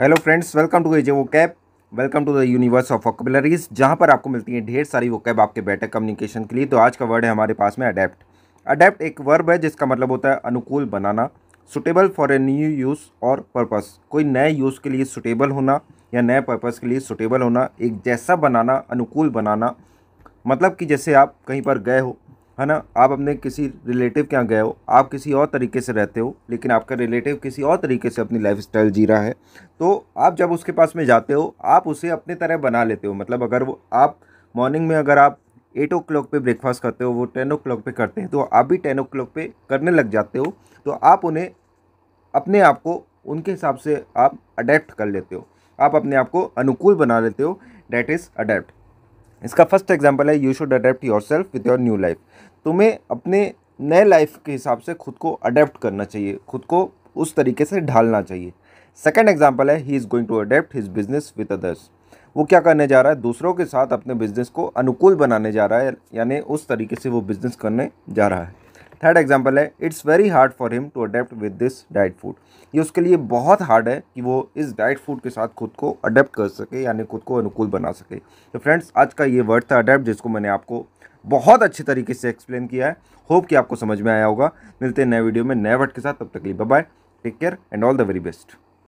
hello friends welcome to AJ vocab welcome to the universe of vocabularies जहाँ पर आपको मिलती है ढेर सारी वो कैब आपके बेटर कम्युनिकेशन के लिए तो आज का वर्ड है हमारे पास में अडेप्ट अडेप्ट एक वर्ब है जिसका मतलब होता है अनुकूल बनाना suitable for a new use और पर्पस कोई नए यूज़ के लिए सुटेबल होना या नए पर्पज़ के लिए सुटेबल होना एक जैसा बनाना अनुकूल बनाना मतलब कि जैसे आप कहीं पर गए हो है ना आप अपने किसी रिलेटिव के यहाँ गए हो आप किसी और तरीके से रहते हो लेकिन आपका रिलेटिव किसी और तरीके से अपनी लाइफ स्टाइल जी रहा है तो आप जब उसके पास में जाते हो आप उसे अपने तरह बना लेते हो मतलब अगर वो आप मॉर्निंग में अगर आप एट ओ क्लॉक पर ब्रेकफास्ट करते हो वो टेन ओ क्लॉक पर करते हैं तो आप भी टेन ओ क्लॉक पर करने लग जाते हो तो आप उन्हें अपने आप को उनके हिसाब से आप अडेप्ट कर लेते हो आप अपने आप को अनुकूल बना लेते हो डैट इज़ अडेप्ट इसका फर्स्ट एग्जाम्पल है you should adapt yourself with your new life तुम्हें अपने नए लाइफ के हिसाब से खुद को अडेप्ट करना चाहिए खुद को उस तरीके से ढालना चाहिए सेकेंड एग्जाम्पल है he is going to adapt his business with others वो क्या करने जा रहा है दूसरों के साथ अपने बिजनेस को अनुकूल बनाने जा रहा है यानी उस तरीके से वो बिजनेस करने जा रहा है थर्ड एग्जाम्पल है it's very hard for him to adapt with this diet food ये उसके लिए बहुत हार्ड है कि वो इस डाइट फूड के साथ खुद को अडेप्ट कर सके यानी खुद को अनुकूल बना सके तो फ्रेंड्स आज का ये वर्ड था अडेप्ट जिसको मैंने आपको बहुत अच्छे तरीके से एक्सप्लेन किया है होप कि आपको समझ में आया होगा मिलते हैं नए वीडियो में नए वर्ड के साथ तब तक लिए bye take care and all the very best